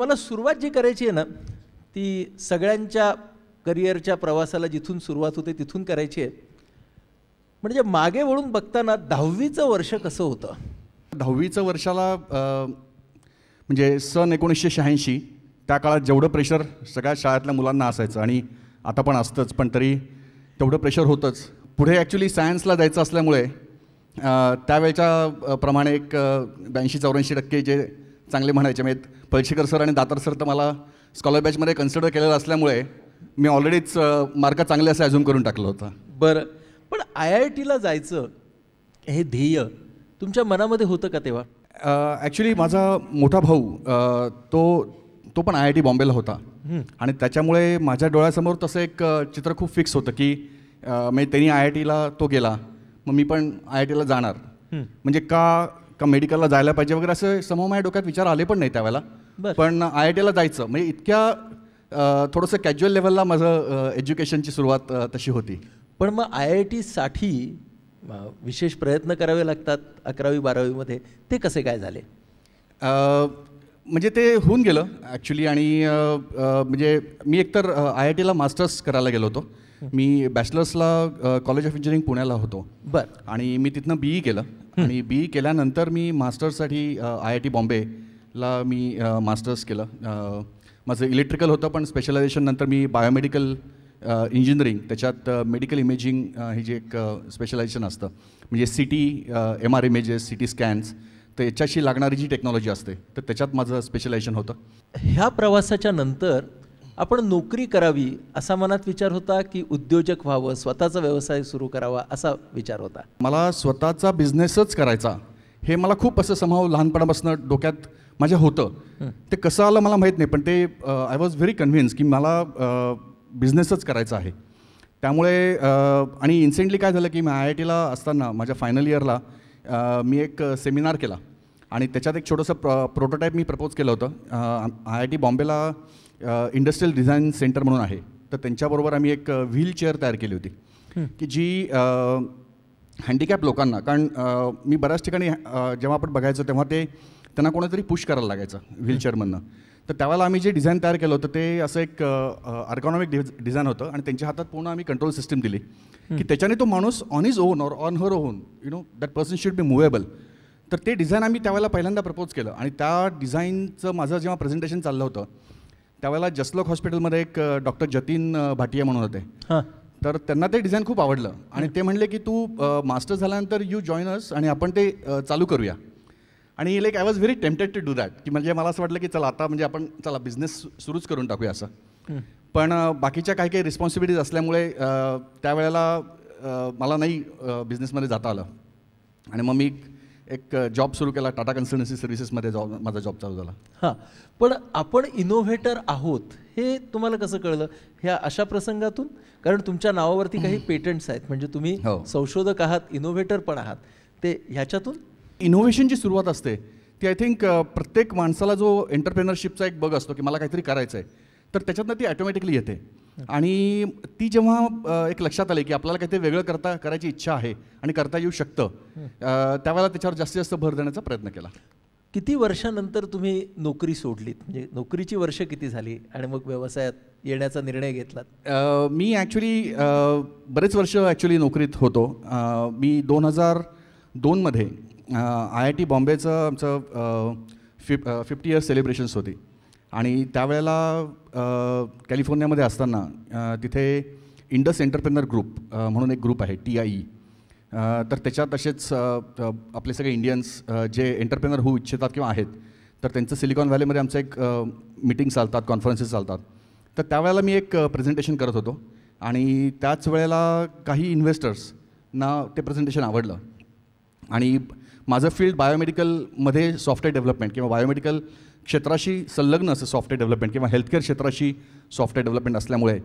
मला सुरुवात जी करायची आहे ना ती सगळ्यांच्या करिअरच्या प्रवासाला जिथून सुरुवात होते तिथून करायची आहे म्हणजे मागे वळून बघताना दहावीचं वर्ष कसं होतं दहावीचं वर्षाला म्हणजे सन एकोणीसशे शहाऐंशी त्या काळात जेवढं प्रेशर सगळ्या शाळेतल्या मुलांना असायचं आणि आता पण असतंच पण तरी तेवढं प्रेशर होतंच पुढे ॲक्च्युली सायन्सला जायचं असल्यामुळे त्यावेळच्या प्रमाणे एक ब्याऐंशी चौऱ्याऐंशी टक्के जे चांगले म्हणायचे म्हणजे पळशीकर सर आणि दातार सर तर मला स्कॉलर बॅचमध्ये कन्सिडर केलेलं असल्यामुळे मी ऑलरेडीच मार्क चांगले असं अजून करून टाकलं होतं बरं पण आय आय टीला जायचं हे ध्येय तुमच्या मनामध्ये होतं का तेव्हा ॲक्च्युली माझा मोठा भाऊ तो तो पण आय आय टी बॉम्बेला होता आणि त्याच्यामुळे माझ्या डोळ्यासमोर तसं एक चित्र खूप फिक्स होतं की म्हणजे त्यांनी आय आय टीला तो गेला मग मी पण आय आय टीला जाणार म्हणजे का का मेडिकलला जायला पाहिजे वगैरे असं समोर माझ्या डोक्यात विचार आले पण नाही त्यावेळेला पण आय आय टीला जायचं म्हणजे इतक्या थोडंसं कॅज्युअल लेवलला माझं एज्युकेशनची सुरुवात तशी होती पण मग आय आय टीसाठी विशेष प्रयत्न करावे लागतात अकरावी बारावीमध्ये ते कसे काय झाले म्हणजे ते होऊन गेलं ॲक्च्युली आणि म्हणजे मी एकतर आय आय टीला मास्टर्स करायला गेलो होतो मी बॅचलर्सला कॉलेज ऑफ इंजिनिअरिंग पुण्याला होतो बरं आणि मी तिथनं बी ई e केलं आणि बी e केल्यानंतर मी मास्टर्ससाठी आय आय टी बॉम्बेला मी मास्टर्स केलं माझं इलेक्ट्रिकल होतं पण स्पेशलायझेशन नंतर मी बायोमेडिकल इंजिनिअरिंग त्याच्यात मेडिकल इमेजिंग हे जे एक स्पेशलायझेशन असतं म्हणजे C T M R images C T scans तर याच्याशी लागणारी जी टेक्नॉलॉजी असते तर त्याच्यात माझं स्पेशलायझेशन होतं ह्या प्रवासाच्या नंतर आपण नोकरी करावी असा मनात विचार होता की उद्योजक व्हावं स्वतःचा व्यवसाय सुरू करावा असा विचार होता मला स्वतःचा बिझनेसच करायचा हे मला खूप असं समाव लहानपणापासून डोक्यात माझ्या होतं ते कसं आलं मला माहीत नाही पण ते आय वॉज व्हेरी कन्व्हिन्स की मला बिझनेसच करायचा आहे त्यामुळे आणि इन्सेंटली काय झालं की मी आय आय टीला असताना माझ्या फायनल इयरला मी एक सेमिनार केला आणि त्याच्यात एक छोटंसं प्र प्रोटोटाईप मी प्रपोज केलं होतं आय आय टी बॉम्बेला इंडस्ट्रीयल डिझाईन सेंटर म्हणून आहे तर त्यांच्याबरोबर आम्ही एक व्हीलचेअर तयार केली होती की जी हँडिकॅप लोकांना कारण मी बऱ्याच ठिकाणी जेव्हा आपण बघायचं तेव्हा ते त्यांना कोणातरी पुश करायला लागायचं म्हणणं तर त्यावेळेला आम्ही जे डिझाईन तयार केलं होतं ते असं एक अर्गॉनॉमिक डिझाईन होतं आणि त्यांच्या हातात पूर्ण आम्ही कंट्रोल सिस्टीम दिली की त्याच्याने तो माणूस on his own or on her own you know that person should be movable तर ते डिझाईन आम्ही त्यावेळेला पहिल्यांदा प्रपोज केलं आणि त्या डिझाईनचं माझं जेव्हा प्रेझेंटेशन चाललं होतं त्यावेळेला जसलोक हॉस्पिटलमध्ये एक डॉक्टर जतीन भाटिया म्हणून होते तर त्यांना ते डिझाईन खूप आवडलं आणि ते म्हणले की तू मास्टर झाल्यानंतर यू जॉईन अस आणि आपण ते चालू करूया आणि like I was very tempted to do that की म्हणजे मला असं वाटलं की चला आता म्हणजे आपण चला बिझनेस सुरूच करून टाकूया असं पण बाकीच्या काही काही रिस्पॉन्सिबिलिटीज असल्यामुळे त्यावेळेला मला नाही बिझनेसमध्ये जाता आलं आणि मग मी एक जॉब सुरू केला टाटा कन्सल्टन्सी सर्व्हिसेसमध्ये जॉब माझा जॉब चालू झाला हां पण आपण इनोव्हेटर आहोत हे तुम्हाला कसं कळलं ह्या अशा प्रसंगातून कारण तुमच्या नावावरती काही पेटंट्स आहेत म्हणजे तुम्ही हो. संशोधक आहात इनोव्हेटर पण आहात ते ह्याच्यातून इनोव्हेशनची सुरुवात असते ती आय थिंक प्रत्येक माणसाला जो एंटरप्रेनरशिपचा एक बग असतो की मला काहीतरी करायचं आहे तर त्याच्यातनं ती ॲटोमॅटिकली येते आणि ती जेव्हा एक लक्षात आले की आपल्याला काहीतरी वेगळं करता करायची इच्छा आहे आणि करता येऊ शकतं त्यावेळेला त्याच्यावर जास्तीत जास्त भर देण्याचा प्रयत्न केला किती वर्षानंतर तुम्ही नोकरी सोडलीत म्हणजे नोकरीची वर्ष किती झाली आणि मग व्यवसायात येण्याचा निर्णय घेतलात मी ॲक्च्युली बरेच वर्ष ॲक्च्युली नोकरीत होतो मी दोन हजार दोनमध्ये आय आय टी बॉम्बेचं आमचं फिफ फिफ्टी इयर्स सेलिब्रेशन्स होती आणि त्यावेळेला कॅलिफोर्नियामध्ये असताना तिथे इंडस एंटरप्रेनर ग्रुप म्हणून एक ग्रुप आहे टी आय ई तर त्याच्यात तसेच आपले सगळे इंडियन्स जे एंटरप्रेनर होऊ इच्छितात किंवा आहेत तर त्यांचं सिलिकॉन व्हॅलीमध्ये आमचं एक मिटिंग चालतात कॉन्फरन्सेस चालतात तर त्यावेळेला मी एक प्रेझेंटेशन करत होतो आणि त्याच वेळेला काही इन्व्हेस्टर्सना ते प्रेझेंटेशन आवडलं आणि माझं फील्ड बायोमेडिकलमध्ये सॉफ्टवेअर डेव्हलपमेंट किंवा बायोमेडिकल क्षेत्राशी संलग्न असं सॉफ्टवेअर डेव्हलपमेंट किंवा हेल्थकेअर क्षेत्राशी सॉफ्टवेअर डेव्हलपमेंट असल्यामुळे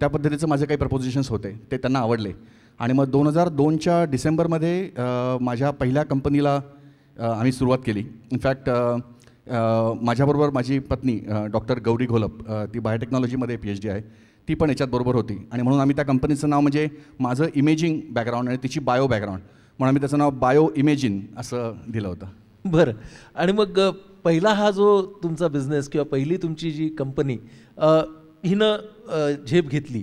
त्या पद्धतीचं माझे काही प्रपोजिशन्स होते ते त्यांना आवडले आणि मग दोन हजार दोनच्या डिसेंबरमध्ये माझ्या पहिल्या कंपनीला आम्ही सुरुवात केली इनफॅक्ट माझ्याबरोबर माझी पत्नी डॉक्टर गौरी घोलप ती बायोटेक्नॉलॉजीमध्ये पी एच डी आहे ती पण याच्यात बरोबर होती आणि म्हणून आम्ही त्या कंपनीचं नाव म्हणजे माझं इमेजिंग बॅकग्राऊंड आणि तिची बायो बॅकग्राऊंड म्हणून आम्ही त्याचं नाव बायो इमेजिन असं दिलं होतं बरं आणि मग पहिला हा जो तुमचा बिझनेस किंवा पहिली तुमची जी कंपनी हिनं झेप घेतली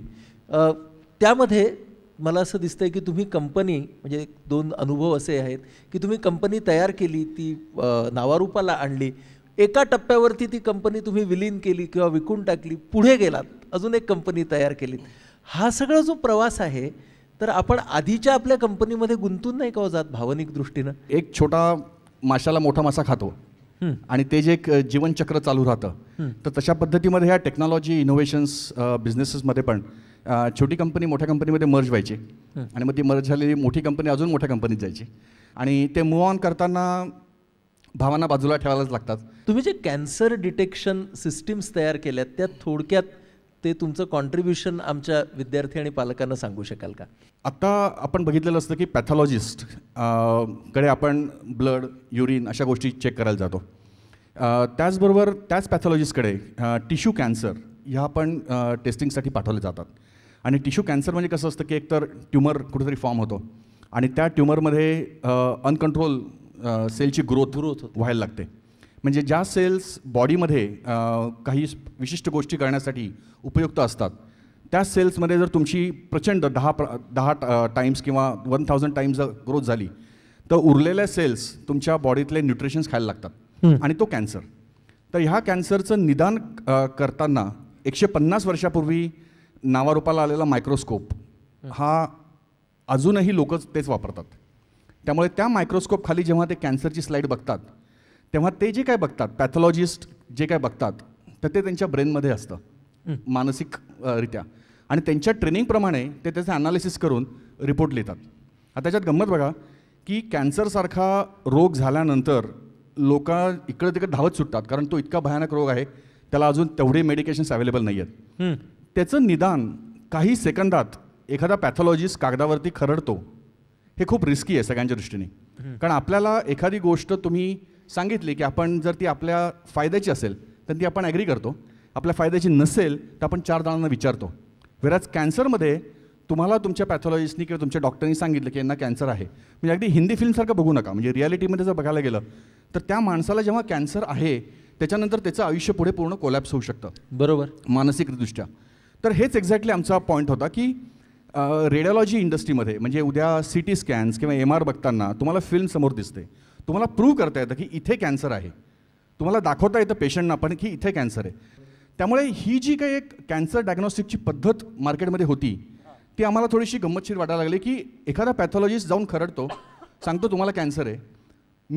त्यामध्ये मला असं दिसतं आहे की तुम्ही कंपनी म्हणजे दोन अनुभव असे आहेत की तुम्ही कंपनी तयार केली ती नावारूपाला आणली एका टप्प्यावरती ती कंपनी तुम्ही विलीन केली किंवा विकून टाकली पुढे गेलात अजून एक कंपनी तयार केली हा सगळा जो प्रवास आहे तर आपण आधीच्या आपल्या कंपनीमध्ये गुंतून नाही का हो जात भावनिक दृष्टीनं एक छोटा माशाला मोठा मासा खातो आणि ते जे एक जीवनचक्र चालू राहतं तर तशा पद्धतीमध्ये ह्या टेक्नॉलॉजी इनोव्हेशन्स बिझनेसेसमध्ये पण छोटी कंपनी मोठ्या कंपनीमध्ये मर्ज व्हायची आणि मग ती मर्ज झालेली मोठी कंपनी अजून मोठ्या कंपनीत जायची आणि ते मूव ऑन करताना भावांना बाजूला ठेवायलाच लागतात तुम्ही जे कॅन्सर डिटेक्शन सिस्टीम्स तयार केल्यात त्या थोडक्यात ते तुमचं कॉन्ट्रीब्युशन आमच्या विद्यार्थी आणि पालकांना सांगू शकाल का आत्ता आपण बघितलेलं असतं की पॅथॉलॉजिस्ट कडे आपण ब्लड युरिन अशा गोष्टी चेक करायला जातो त्याचबरोबर त्याच पॅथॉलॉजिस्टकडे टिश्यू कॅन्सर ह्या पण टेस्टिंगसाठी पाठवले जातात आणि टिश्यू कॅन्सर म्हणजे कसं असतं की एकतर ट्युमर कुठेतरी फॉर्म होतो आणि त्या ट्युमरमध्ये अनकंट्रोल सेलची ग्रोथ ग्रोथ व्हायला लागते म्हणजे ज्या सेल्स बॉडीमध्ये काही विशिष्ट गोष्टी करण्यासाठी उपयुक्त असतात त्या सेल्समध्ये जर तुमची प्रचंड दहा प्र दहा टाईम्स किंवा वन थाउजंड टाईम्स जर ग्रोथ झाली तर उरलेल्या सेल्स तुमच्या बॉडीतले न्यूट्रिशन्स खायला लागतात आणि तो कॅन्सर तर ह्या कॅन्सरचं निदान करताना एकशे पन्नास वर्षापूर्वी नावारूपाला आलेला मायक्रोस्कोप हा अजूनही लोकच तेच वापरतात त्यामुळे त्या मायक्रोस्कोपखाली जेव्हा ते कॅन्सरची स्लाईड बघतात तेव्हा ते जे काय बघतात पॅथॉलॉजिस्ट जे काय बघतात तर ते त्यांच्या ब्रेनमध्ये असतं मानसिकरित्या आणि त्यांच्या ट्रेनिंगप्रमाणे ते त्याचं ॲनालिसिस करून रिपोर्ट लिहितात आता त्याच्यात गंमत बघा की कॅन्सरसारखा रोग झाल्यानंतर लोक इकडं तिकडे धावत सुटतात कारण तो इतका भयानक रोग आहे त्याला अजून तेवढे मेडिकेशन्स अवेलेबल नाही आहेत त्याचं निदान काही सेकंदात एखादा पॅथॉलॉजिस्ट कागदावरती खरडतो हे खूप रिस्की आहे सगळ्यांच्या दृष्टीने कारण आपल्याला एखादी गोष्ट तुम्ही सांगितली की आपण जर ती आपल्या फायद्याची असेल तर ती आपण ॲग्री करतो आपल्या फायद्याची नसेल तर आपण चार जणांना विचारतो वेराज कॅन्सरमध्ये तुम्हाला तुमच्या पॅथॉलॉजिस्टनी किंवा तुमच्या डॉक्टरनी सांगितलं की यांना कॅन्सर आहे म्हणजे अगदी हिंदी फिल्मसारखं बघू नका म्हणजे रियालिटीमध्ये जर बघायला गेलं तर त्या माणसाला जेव्हा कॅन्सर आहे त्याच्यानंतर त्याचं आयुष्य पुढे पूर्ण कोलॅप्स होऊ शकतं बरोबर मानसिकदृष्ट्या तर हेच एक्झॅक्टली आमचा पॉईंट होता की रेडिओलॉजी इंडस्ट्रीमध्ये म्हणजे उद्या सी टी स्कॅन्स किंवा एम आर बघताना तुम्हाला फिल्म समोर दिसते तुम्हाला प्रूव्ह करता येतं की इथे कॅन्सर आहे तुम्हाला दाखवता येतं पेशंटना पण की इथे कॅन्सर आहे त्यामुळे ही जी काही एक कॅन्सर डायग्नॉस्टिकची पद्धत मार्केटमध्ये होती ती आम्हाला थोडीशी गंमतशीर वाटायला लागली की एखादा पॅथॉलॉजिस्ट जाऊन खरडतो सांगतो तुम्हाला कॅन्सर आहे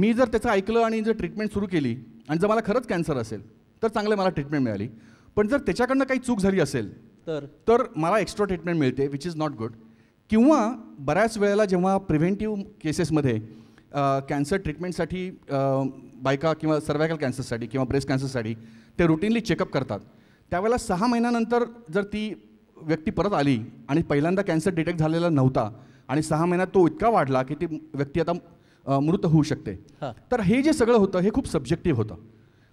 मी जर त्याचं ऐकलं आणि जर ट्रीटमेंट सुरू केली आणि जर मला खरंच कॅन्सर असेल तर चांगले मला ट्रीटमेंट मिळाली पण जर त्याच्याकडनं काही चूक झाली असेल तर तर मला एक्स्ट्रा ट्रीटमेंट मिळते विच इज नॉट गुड किंवा बऱ्याच वेळेला जेव्हा प्रिव्हेंटिव्ह केसेसमध्ये कॅन्सर ट्रीटमेंटसाठी बायका किंवा सर्वायकल कॅन्सरसाठी किंवा ब्रेस्ट कॅन्सरसाठी ते रुटीनली चेकअप करतात त्यावेळेला सहा महिन्यानंतर जर ती व्यक्ती परत आली आणि पहिल्यांदा कॅन्सर डिटेक्ट झालेला नव्हता आणि सहा महिन्यात तो इतका वाढला की ती व्यक्ती आता मृत होऊ शकते तर हे जे सगळं होतं हे खूप सब्जेक्टिव्ह होतं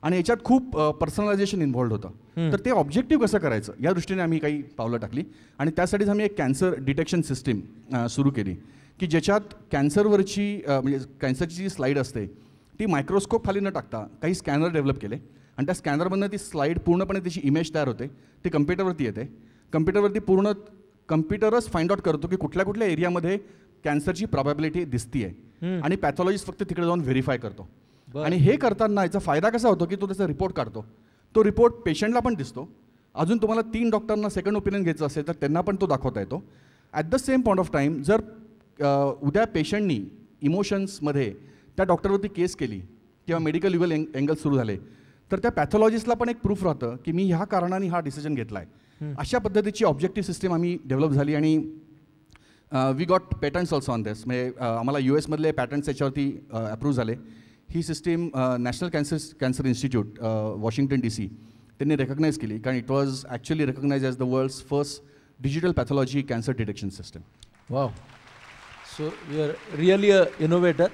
आणि याच्यात खूप पर्सनलायझेशन इन्व्हॉल्ड होतं तर ते ऑब्जेक्टिव्ह कसं करायचं या दृष्टीने आम्ही काही पावलं टाकली आणि त्यासाठीच आम्ही एक कॅन्सर डिटेक्शन सिस्टीम सुरू केली की ज्याच्यात कॅन्सरवरची म्हणजे कॅन्सरची जी स्लाईड असते ती मायक्रोस्कोप खाली न टाकता काही स्कॅनर डेव्हलप केले आणि त्या स्कॅनरमधनं ती स्लाईड पूर्णपणे त्याची इमेज तयार होते ती कम्प्युटरवरती येते कम्प्युटरवरती पूर्ण कम्प्युटरच फाइंड आउट करतो की कुठल्या कुठल्या एरियामध्ये कॅन्सरची प्रॉबॅबिलिटी दिसती आहे आणि पॅथॉलॉजिस्ट फक्त तिकडे जाऊन व्हेरीफाय करतो आणि हे करताना याचा फायदा कसा होतो की तो त्याचा रिपोर्ट काढतो तो रिपोर्ट पेशंटला पण दिसतो अजून तुम्हाला तीन डॉक्टरना सेकंड ओपिनियन घ्यायचं असेल तर त्यांना पण तो दाखवता येतो at the same point of time जर उद्या पेशंटनी इमोशन्समध्ये त्या डॉक्टरवरती केस केली किंवा मेडिकल लिगल एंग सुरू झाले तर त्या पॅथॉलॉजिस्टला पण एक प्रूफ राहतं की मी ह्या कारणाने हा डिसिजन घेतला आहे अशा पद्धतीची ऑब्जेक्टिव्ह सिस्टीम आम्ही डेव्हलप झाली आणि we got patterns also on this म्हणजे आम्हाला यू एसमधले पॅटर्न्स याच्यावरती अप्रूव्ह झाले ही system National Cancer Cancer Institute Washington D C त्यांनी रेकग्नाईज केली कारण it was actually recognize as the world's first digital pathology cancer detection system wow so you are really a innovator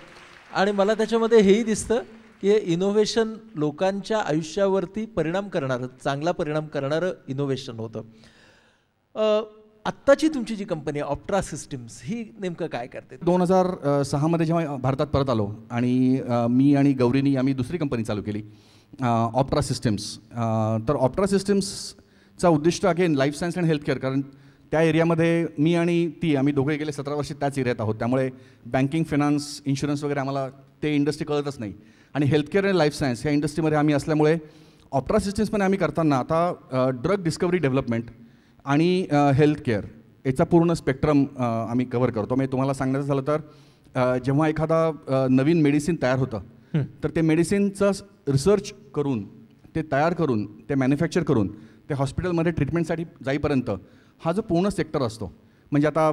आणि मला त्याच्यामध्ये हेही दिसतं की इनोव्हेशन लोकांच्या आयुष्यावरती परिणाम करणारं चांगला परिणाम करणारं इनोव्हेशन होतं आत्ताची तुमची जी कंपनी आहे ऑप्ट्रा सिस्टीम्स ही नेमकं काय करते दोन हजार सहामध्ये जेव्हा भारतात परत आलो आणि मी आणि गौरीनी आम्ही दुसरी कंपनी चालू केली ऑप्ट्रा सिस्टिम्स तर ऑप्ट्रा सिस्टीम्सचा उद्दिष्ट again life science and healthcare कारण त्या एरियामध्ये मी आणि ती आम्ही दोघे गेले सतरा वर्षे त्याच एरियात आहोत त्यामुळे बँकिंग फिनान्स इन्शुरन्स वगैरे आम्हाला ते इंडस्ट्री कळतच नाही आणि हेल्थकेअर आणि लाईफ सायन्स या इंडस्ट्रीमध्ये आम्ही असल्यामुळे ऑप्ट्रासिस्टन्सपणे आम्ही करताना आता ड्रग डिस्कवरी डेव्हलपमेंट आणि हेल्थकेअर याचा पूर्ण स्पेक्ट्रम आम्ही कव्हर करतो म्हणजे तुम्हाला सांगायचं झालं तर जेव्हा एखादा नवीन मेडिसिन तयार होतं तर ते मेडिसिनचं रिसर्च करून ते तयार करून ते मॅन्युफॅक्चर करून ते हॉस्पिटलमध्ये ट्रीटमेंटसाठी जाईपर्यंत हा जो पूर्ण सेक्टर असतो म्हणजे आता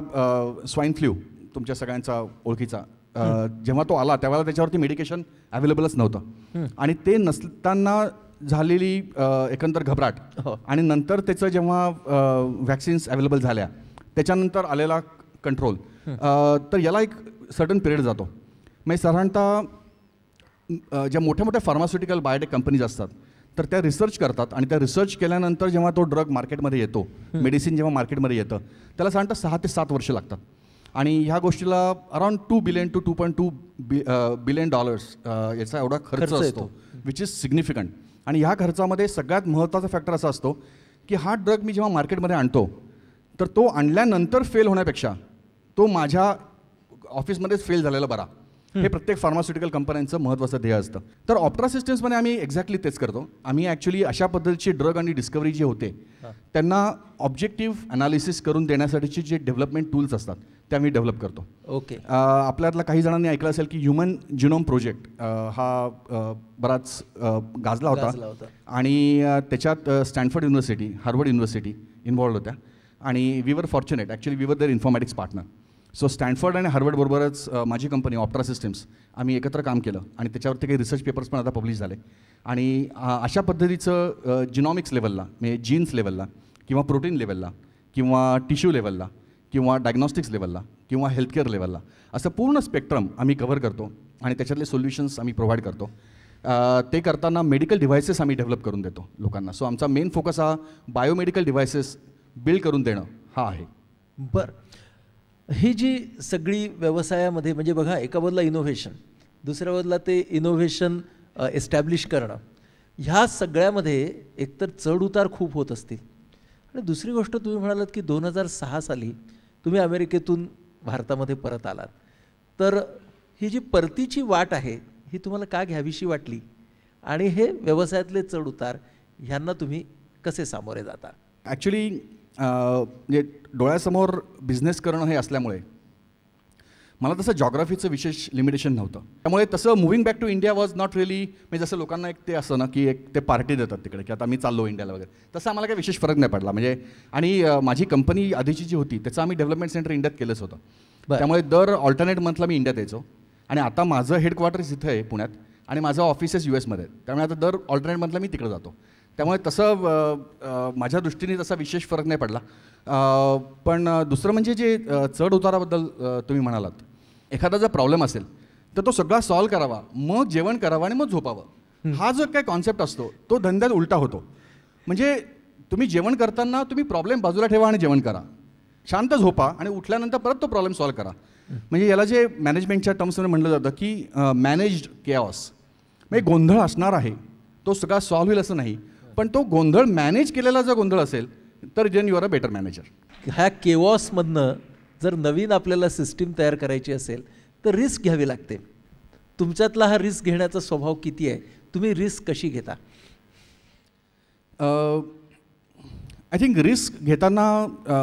स्वाईन फ्ल्यू तुमच्या सगळ्यांचा ओळखीचा जेव्हा तो आला त्यावेळेला त्याच्यावरती मेडिकेशन अवेलेबलच नव्हतं आणि ते नसताना झालेली एकंदर घबराट हो. आणि नंतर त्याचं जेव्हा व्हॅक्सिन्स अवेलेबल झाल्या त्याच्यानंतर आलेला कंट्रोल तर याला एक सर्टन पिरियड जातो म्हणजे साधारणतः ज्या मोठ्या मोठ्या फार्मास्युटिकल बायोटेक कंपनीज असतात तर त्या रिसर्च करतात आणि त्या रिसर्च केल्यानंतर जेव्हा तो ड्रग मार्केटमध्ये येतो मेडिसिन जेव्हा मार्केटमध्ये येतं त्याला साधारणतः सहा ते सात वर्ष लागतात आणि ह्या गोष्टीला around two billion two two point two बि बिलियन डॉलर्स याचा एवढा खर्च असतो विच इज सिग्निफिकंट आणि ह्या खर्चामध्ये सगळ्यात महत्त्वाचा फॅक्टर असा असतो की हा ड्रग मी जेव्हा मार्केटमध्ये आणतो तर तो आणल्यानंतर फेल होण्यापेक्षा तो माझ्या ऑफिसमध्येच फेल झालेला बरा हे प्रत्येक फार्मास्युटिकल कंपन्यांचं महत्वाचं ध्येय असतं तर ऑप्ट्रा सिस्टम्समध्ये आम्ही एक्झॅक्टली तेच करतो आम्ही ॲक्च्युली अशा पद्धतीची ड्रग आणि डिस्कवरी जे होते त्यांना ऑब्जेक्टिव्ह अनालिसिस करून देण्यासाठीचे जे डेव्हलपमेंट टूल्स असतात ते आम्ही डेव्हलप करतो ओके आपल्यातला काही जणांनी ऐकलं असेल की ह्युमन जिनोम प्रोजेक्ट हा बराच गाजला होता आणि त्याच्यात Stanford university Harvard university involved होत्या आणि we were fortunate actually we were their informatics partner so Stanford आणि हार्वर्डबरोबरच माझी कंपनी ऑप्ट्रा सिस्टम्स आम्ही एकत्र काम केलं आणि त्याच्यावरती काही रिसर्च पेपर्स पण आता पब्लिश झाले आणि अशा पद्धतीचं जिनॉमिक्स लेवलला म्हणजे जीन्स लेवलला किंवा प्रोटीन लेवलला किंवा टिश्यू लेवलला किंवा डायग्नॉस्टिक्स लेवलला किंवा हेल्थकेअर लेवलला असं पूर्ण स्पेक्ट्रम आम्ही कव्हर करतो आणि त्याच्यातले सोल्युशन्स आम्ही प्रोव्हाइड करतो ते करताना मेडिकल डिव्हायसेस आम्ही डेव्हलप करून देतो लोकांना सो आमचा मेन फोकस हा बायोमेडिकल डिव्हायसेस बिल्ड करून देणं हा आहे बरं ही जी सगळी व्यवसायामध्ये म्हणजे बघा एका बदला इनोव्हेशन दुसऱ्या बदला ते इनोव्हेशन एस्टॅब्लिश करणं ह्या सगळ्यामध्ये एकतर चढउतार खूप होत असतील आणि दुसरी गोष्ट तुम्ही म्हणालात की दोन हजार सहा साली तुम्ही अमेरिकेतून भारतामध्ये परत आलात तर ही जी परतीची वाट आहे ही तुम्हाला का घ्यावीशी वाटली आणि हे व्यवसायातले चढउतार ह्यांना तुम्ही कसे सामोरे जाता ॲक्च्युली म्हणजे डोळ्यासमोर बिझनेस करणं हे असल्यामुळे मला तसं जॉग्राफीचं विशेष लिमिटेशन नव्हतं त्यामुळे तसं moving back to India was not really म्हणजे जसं लोकांना एक ते असं ना की एक ते पार्टी देतात तिकडे की आता मी चाललो इंडियाला वगैरे तसं आम्हाला काही विशेष फरक नाही पडला म्हणजे आणि माझी कंपनी आधीची जी होती त्याचं आम्ही डेव्हलपमेंट सेंटर इंडियात केलंच होतं त्यामुळे दर ऑल्टरनेट मंथला मी इंडियात यायचो आणि आता माझं हेडक्वार्टर्स इथं आहे पुण्यात आणि माझं ऑफिसेस यू एसमध्ये आहेत त्यामुळे आता दर ऑल्टरनेट मंथला मी तिकडे जातो त्यामुळे तसं माझ्या दृष्टीने तसा विशेष फरक नाही पडला पण दुसरं म्हणजे जे चढ उताराबद्दल तुम्ही म्हणालात एखादा जर प्रॉब्लेम असेल तर तो सगळा सॉल्व करावा मग जेवण करावं आणि मग झोपावं हा जो काय कॉन्सेप्ट असतो तो धंद्यात उलटा होतो म्हणजे तुम्ही जेवण करताना तुम्ही प्रॉब्लेम बाजूला ठेवा आणि जेवण करा शांत झोपा आणि उठल्यानंतर परत तो प्रॉब्लेम सॉल्व करा म्हणजे याला जे मॅनेजमेंटच्या टर्म्समध्ये म्हटलं जातं की मॅनेज्ड केऑस म्हणजे गोंधळ असणार आहे तो सगळा सॉल्व्ह होईल असं नाही पण तो गोंधळ मॅनेज केलेला जर गोंधळ असेल तर then you are a better manager ह्या केवॉसमधनं जर नवीन आपल्याला सिस्टीम तयार करायची असेल तर रिस्क घ्यावी लागते तुमच्यातला हा रिस्क घेण्याचा स्वभाव किती आहे तुम्ही रिस्क कशी घेता आय थिंक रिस्क घेताना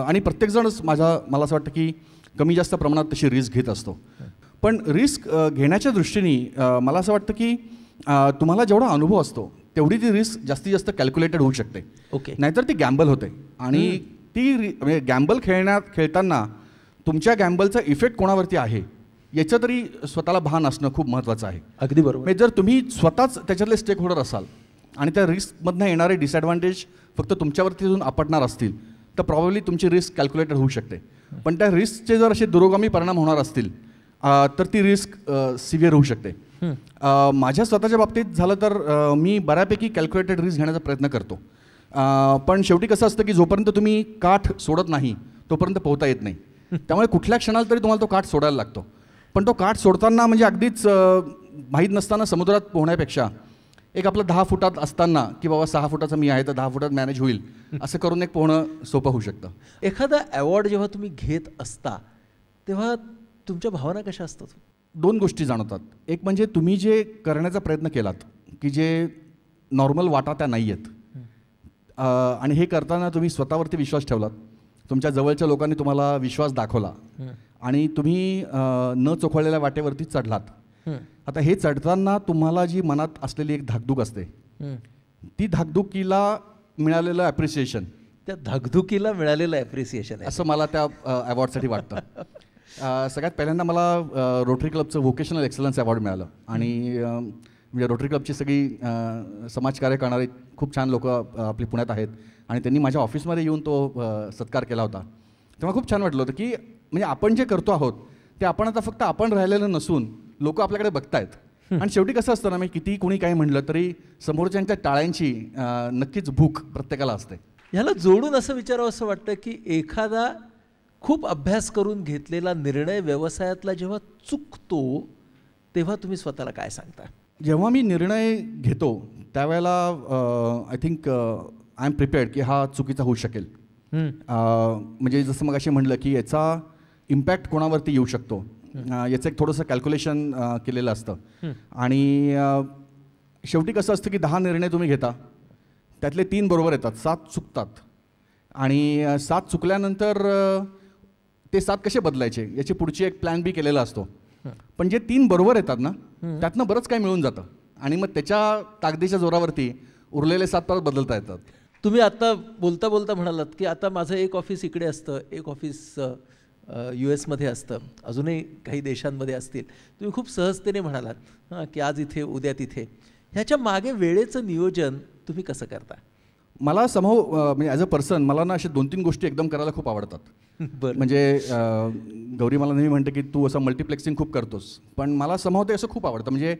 आणि प्रत्येकजणच माझा मला असं वाटतं की कमी जास्त प्रमाणात तशी रिस्क घेत असतो पण रिस्क घेण्याच्या दृष्टीने मला असं वाटतं की तुम्हाला जेवढा अनुभव असतो तेवढी ती रिस्क जास्तीत जास्त कॅल्क्युलेटेड होऊ शकते ओके नाहीतर ती गॅम्बल होते आणि ती रि म्हणजे गॅम्बल खेळण्यात खेळताना तुमच्या गॅम्बलचा इफेक्ट कोणावरती आहे याचं तरी स्वतःला भान असणं खूप महत्त्वाचं आहे अगदी बरोबर म्हणजे जर तुम्ही स्वतःच त्याच्यातले स्टेक होल्डर असाल आणि त्या रिस्कमधनं येणारे डिसॲडव्हान्टेज फक्त तुमच्यावरती अजून आपटणार असतील तर प्रॉब्ली तुमची रिस्क कॅल्क्युलेटेड होऊ शकते पण त्या रिस्कचे जर असे दुरोगामी परिणाम होणार असतील तर ती रिस्क सिव्हिअर होऊ शकते माझ्या स्वतःच्या बाबतीत झालं तर मी बऱ्यापैकी कॅल्क्युलेटेड रिस्क घेण्याचा प्रयत्न करतो पण शेवटी कसं असतं की जोपर्यंत तुम्ही काठ सोडत नाही तोपर्यंत पोहता येत नाही त्यामुळे कुठल्या क्षणाला तरी तुम्हाला तो काठ सोडायला लागतो पण तो काठ सोडताना म्हणजे अगदीच माहीत नसताना समुद्रात पोहण्यापेक्षा एक आपलं दहा फुटात असताना की बाबा सहा फुटाचं मी आहे तर दहा फुटात मॅनेज होईल असं करून एक पोहणं सोपं होऊ शकतं एखादा अवॉर्ड जेव्हा तुम्ही घेत असता तेव्हा तुमच्या भावना कशा असतात दोन गोष्टी जाणवतात एक म्हणजे तुम्ही जे करण्याचा प्रयत्न केलात की जे नॉर्मल वाटा त्या नाही आहेत आणि हे करताना तुम्ही स्वतःवरती विश्वास ठेवलात तुमच्या जवळच्या लोकांनी तुम्हाला विश्वास दाखवला आणि तुम्ही न चोखळलेल्या वाटेवरती चढलात आता हे चढताना तुम्हाला जी मनात असलेली एक धाकधूक असते ती धाकधुकीला मिळालेलं ॲप्रिसिएशन त्या धाकधुकीला मिळालेलं ॲप्रिसिएशन असं मला त्या अवॉर्डसाठी वाटतं सगळ्यात पहिल्यांदा मला रोटरी क्लबचं व्होकेशनल एक्सलन्स अवॉर्ड मिळालं आणि म्हणजे रोटरी क्लबची सगळी समाजकार्य करणारी खूप छान लोक आपली पुण्यात आहेत आणि त्यांनी माझ्या ऑफिसमध्ये येऊन तो सत्कार केला होता तेव्हा खूप छान वाटलं होतं की म्हणजे आपण जे करतो आहोत ते आपण आता फक्त आपण राहिलेलं नसून लोक आपल्याकडे बघतायत आणि शेवटी कसं असतं ना मी म्हणजे किती कोणी काही म्हटलं तरी समोरच्यांच्या टाळ्यांची नक्कीच भूक प्रत्येकाला असते ह्याला जोडून असं विचारावं असं वाटतं की एखादा खूप अभ्यास करून घेतलेला निर्णय व्यवसायातला जेव्हा चुकतो तेव्हा तुम्ही स्वतःला काय सांगता जेव्हा मी निर्णय घेतो त्यावेळेला I think I am prepared की हा चुकीचा होऊ शकेल म्हणजे जसं मग असे म्हणलं की याचा इम्पॅक्ट कोणावरती येऊ शकतो याचं एक थोडंसं कॅल्क्युलेशन केलेलं असतं आणि शेवटी कसं असतं की दहा निर्णय तुम्ही घेता त्यातले तीन बरोबर येतात सात चुकतात आणि सात चुकल्यानंतर ते सात कसे बदलायचे याची पुढची एक प्लॅन बी केलेला असतो पण जे तीन बरोबर येतात ना त्यातनं बरंच काय मिळून जातं आणि मग त्याच्या ताकदीच्या जोरावरती उरलेले सात परत बदलता येतात तुम्ही आता बोलता बोलता म्हणालात की आता माझं एक ऑफिस इकडे असतं एक ऑफिस यू एसमध्ये असतं अजूनही काही देशांमध्ये असतील तुम्ही खूप सहजतेने म्हणालात हां की आज इथे उद्या तिथे ह्याच्या मागे वेळेचं नियोजन तुम्ही कसं करता मला समो म्हणजे ॲज अ पर्सन मला ना अशा दोन तीन गोष्टी एकदम करायला खूप आवडतात म्हणजे गौरी मला नेहमी म्हणते की तू असं मल्टिप्लेक्सिंग खूप करतोस पण मला समो ते असं खूप आवडतं म्हणजे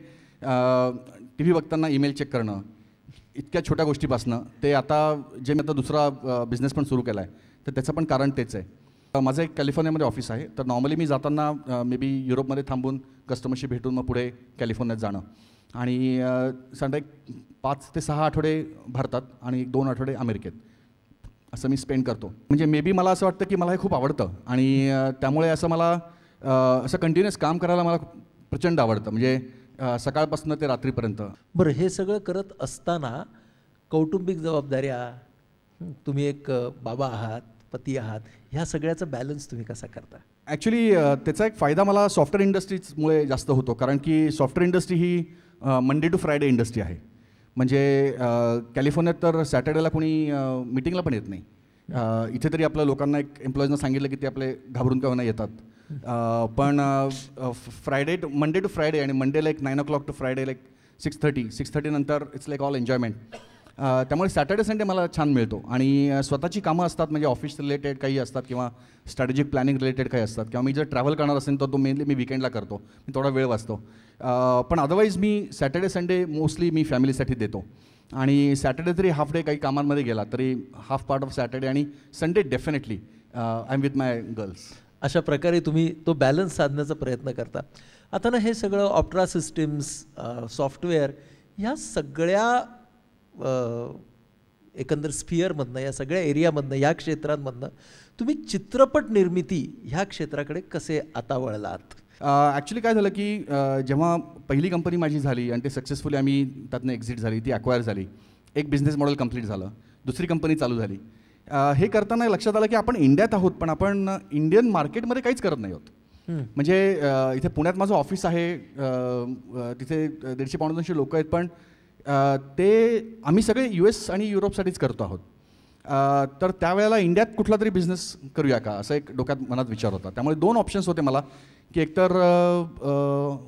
टी व्ही बघताना ईमेल चेक करणं इतक्या छोट्या गोष्टीपासनं ते आता जे मी आता दुसरा बिझनेस पण सुरू केला आहे तर त्याचं पण कारण तेच आहे माझं एक कॅलिफोर्नियामध्ये ऑफिस आहे तर नॉर्मली मी जाताना मे बी युरोपमध्ये थांबून कस्टमरशी भेटून मग पुढे कॅलिफोर्नियात जाणं आणि संडे पाच ते सहा आठवडे भारतात आणि दोन आठवडे अमेरिकेत असं मी स्पेंड करतो म्हणजे मे बी मला असं वाटतं की मला हे खूप आवडतं आणि त्यामुळे असं मला असं कंटिन्युअस काम करायला मला प्रचंड आवडतं म्हणजे सकाळपासून ते रात्रीपर्यंत बरं हे सगळं करत असताना कौटुंबिक जबाबदाऱ्या तुम्ही एक बाबा आहात पती आहात ह्या सगळ्याचा बॅलन्स तुम्ही कसा करता ॲक्च्युली त्याचा एक फायदा मला सॉफ्टवेअर इंडस्ट्रीजमुळे जास्त होतो कारण की सॉफ्टवेअर इंडस्ट्री ही मंडे टू फ्रायडे इंडस्ट्री आहे म्हणजे कॅलिफोर्नियात तर सॅटर्डेला कोणी मिटिंगला पण येत नाही इथे तरी आपल्या लोकांना एक एम्प्लॉईजना सांगितलं की ते आपले घाबरून का येतात पण Friday to Monday to Friday आणि Monday like nine o'clock to Friday like six thirty six थर्टीनंतर इट्स लाईक ऑल एन्जॉयमेंट त्यामुळे सॅटर्डे संडे मला छान मिळतो आणि स्वतःची कामं असतात म्हणजे ऑफिस रिलेटेड काही असतात किंवा स्ट्रॅटेजिक प्लॅनिंग रिलेटेड काही असतात किंवा मी जर ट्रॅव्हल करणार असेल तर तो मेनली मी विकेंडला करतो मी थोडा वेळ वाचतो पण अदरवाईज मी सॅटर्डे संडे मोस्टली मी फॅमिलीसाठी देतो आणि सॅटर्डे जरी हाफ डे काही कामांमध्ये गेला तरी हाफ पार्ट ऑफ सॅटर्डे आणि Sunday definitely I am with my girls अशा प्रकारे तुम्ही तो बॅलन्स साधण्याचा प्रयत्न करता आता ना हे सगळं ऑप्ट्रा सिस्टीम्स सॉफ्टवेअर ह्या सगळ्या एकंदर स्फियरमधनं या सगळ्या एरियामधनं या क्षेत्रांमधनं तुम्ही चित्रपट निर्मिती ह्या क्षेत्राकडे कसे आता वळलात ॲक्च्युली काय झालं की जेव्हा पहिली कंपनी माझी झाली आणि ते सक्सेसफुली आम्ही त्यातनं एक्झिट झाली ती अक्वायर झाली एक बिझनेस मॉडेल कंप्लीट झालं दुसरी कंपनी चालू झाली हे करताना लक्षात आलं की आपण इंडियात आहोत पण आपण इंडियन मार्केटमध्ये काहीच करत नाही आहोत म्हणजे इथे पुण्यात माझं ऑफिस आहे तिथे दीडशे दोनशे लोक आहेत पण ते आम्ही सगळे यू एस आणि युरोपसाठीच करतो आहोत तर त्यावेळेला इंडियात कुठला तरी बिझनेस करूया का असा एक डोक्यात मनात विचार होता त्यामुळे दोन ऑप्शन्स होते मला की एकतर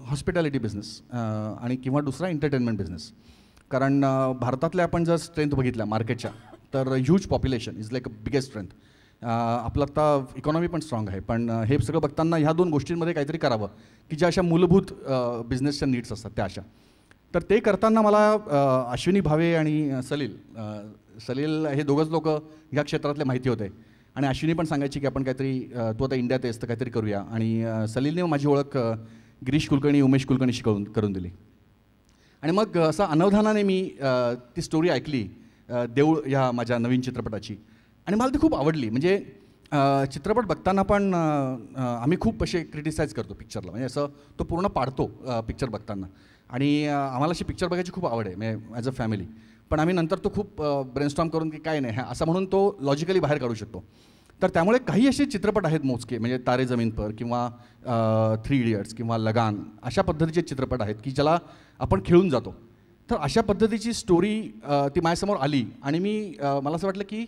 हॉस्पिटॅलिटी बिझनेस आणि किंवा दुसरा एंटरटेनमेंट बिझनेस कारण भारतातल्या आपण जर स्ट्रेंथ बघितल्या मार्केटच्या तर huge population is like a biggest strength आपलं आता इकॉनॉमी पण स्ट्रॉंग आहे पण हे सगळं बघताना ह्या दोन गोष्टींमध्ये काहीतरी करावं की ज्या अशा मूलभूत बिझनेसच्या नीड्स असतात त्या अशा तर ते करताना मला अश्विनी भावे आणि सलील सलील हे दोघंच लोक ह्या क्षेत्रातले माहिती होते आणि अश्विनी पण सांगायची की आपण काहीतरी तू आता इंडियात आहेस तर काहीतरी करूया आणि सलीलने माझी ओळख गिरीश कुलकर्णी उमेश कुलकर्णी शिकवून करून दिली आणि मग असं अनवधानाने मी ती स्टोरी ऐकली देऊळ ह्या माझ्या नवीन चित्रपटाची आणि मला ती खूप आवडली म्हणजे चित्रपट बघताना पण आम्ही खूप असे क्रिटिसाईज करतो पिक्चरला म्हणजे असं तो पूर्ण पाडतो पिक्चर बघताना आणि आम्हाला अशी पिक्चर बघायची खूप आवड आहे मे ॲज अ फॅमिली पण आम्ही नंतर तो खूप ब्रेनस्टॉम करून की काय नाही असं म्हणून तो लॉजिकली बाहेर काढू शकतो तर त्यामुळे काही असे चित्रपट आहेत मोजके म्हणजे तारे जमीन पर किंवा थ्री इडियट्स किंवा लगान अशा पद्धतीचे चित्रपट आहेत की ज्याला आपण खेळून जातो तर अशा पद्धतीची स्टोरी ती माझ्यासमोर आली आणि मी मला असं वाटलं की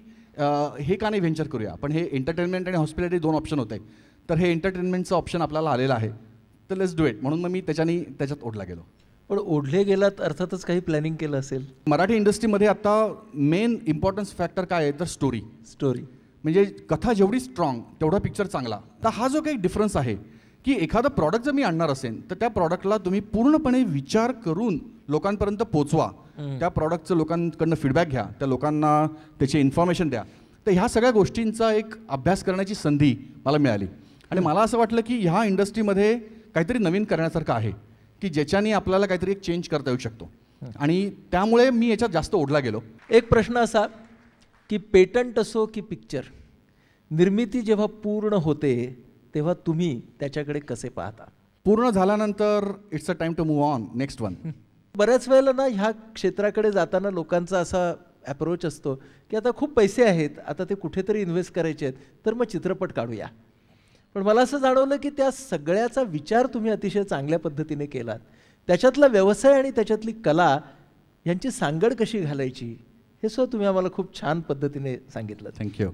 हे का नाही व्हेंचर करूया पण हे एंटरटेनमेंट आणि हॉस्पिटॅलिटी दोन ऑप्शन होते तर हे एंटरटेनमेंटचं ऑप्शन आपल्याला आलेलं आहे तर लेट्स डू इट म्हणून मग मी त्याच्यानी त्याच्यात ओढला गेलो पण ओढले गेलात अर्थातच काही प्लॅनिंग केलं असेल मराठी इंडस्ट्रीमध्ये आता मेन इम्पॉर्टन्स फॅक्टर काय आहे तर स्टोरी स्टोरी म्हणजे कथा जेवढी स्ट्रॉंग तेवढा पिक्चर चांगला तर हा जो काही डिफरन्स आहे की एखादं प्रॉडक्ट जर मी आणणार असेल तर त्या प्रॉडक्टला तुम्ही पूर्णपणे विचार करून लोकांपर्यंत पोचवा त्या प्रॉडक्टचं लोकांकडनं फीडबॅक घ्या त्या लोकांना त्याची इन्फॉर्मेशन द्या तर ह्या सगळ्या गोष्टींचा एक अभ्यास करण्याची संधी मला मिळाली आणि मला असं वाटलं की ह्या इंडस्ट्रीमध्ये काहीतरी नवीन करण्यासारखं आहे की ज्याच्याने आपल्याला काहीतरी एक चेंज करता येऊ शकतो आणि त्यामुळे मी याच्यात जास्त ओढला गेलो एक प्रश्न असा की पेटंट असो की पिक्चर निर्मिती जेव्हा पूर्ण होते तेव्हा तुम्ही त्याच्याकडे कसे पाहता पूर्ण झाल्यानंतर it's a time to move on next one बऱ्याच वेळेला ना ह्या क्षेत्राकडे जाताना लोकांचा असा अप्रोच असतो की आता खूप पैसे आहेत आता ते कुठेतरी इन्व्हेस्ट करायचे आहेत तर मग चित्रपट काढूया पण मला असं जाणवलं की त्या सगळ्याचा विचार तुम्ही अतिशय चांगल्या पद्धतीने केलात त्याच्यातला व्यवसाय आणि त्याच्यातली कला यांची सांगड कशी घालायची हे सुद्धा तुम्ही आम्हाला खूप छान पद्धतीने सांगितलं थँक्यू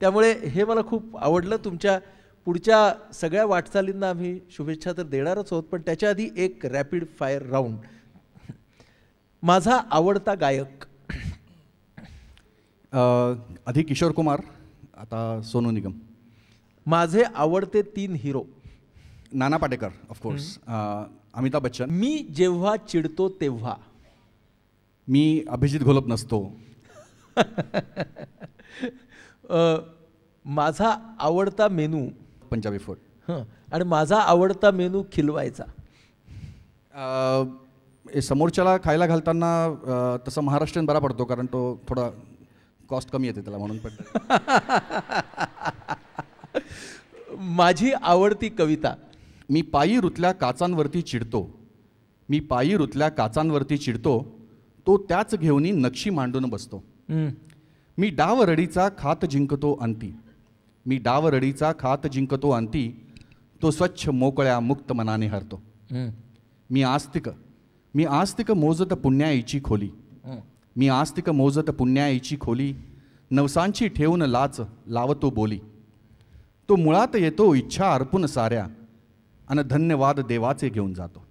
त्यामुळे हे मला खूप आवडलं तुमच्या पुढच्या सगळ्या वाटचालींना आम्ही शुभेच्छा तर देणारच आहोत पण त्याच्या आधी एक रॅपिड फायर राऊंड माझा आवडता गायक आधी किशोर कुमार आता सोनू निगम माझे आवडते तीन हिरो नाना पाटेकर ऑफकोर्स अमिताभ बच्चन मी जेव्हा चिडतो तेव्हा मी अभिजित घोलप नसतो माझा आवडता मेनू पंजाबी फूड आणि माझा आवडता मेनू खिलवायचा समोरच्याला खायला घालताना तसं महाराष्ट्रीयन बरा पडतो कारण तो थोडा कॉस्ट कमी येते त्याला म्हणून पण माझी आवडती कविता मी पायी रुतल्या काचांवरती चिडतो मी पायी रुतल्या काचांवरती चिडतो तो त्याच घेऊनी नक्षी मांडून बसतो मी डावरडीचा खात जिंकतो अंती मी डावरडीचा खात जिंकतो अंती तो स्वच्छ मोकळ्या मुक्त मनाने हरतो मी आस्तिक मी आस्तिक मोजत पुण्याईची खोली मी आस्तिक मोजत पुण्याईची खोली नवसांची ठेवून लाच लावतो बोली तो मुळात येतो इच्छा अर्पून साऱ्या आणि धन्यवाद देवाचे घेऊन जातो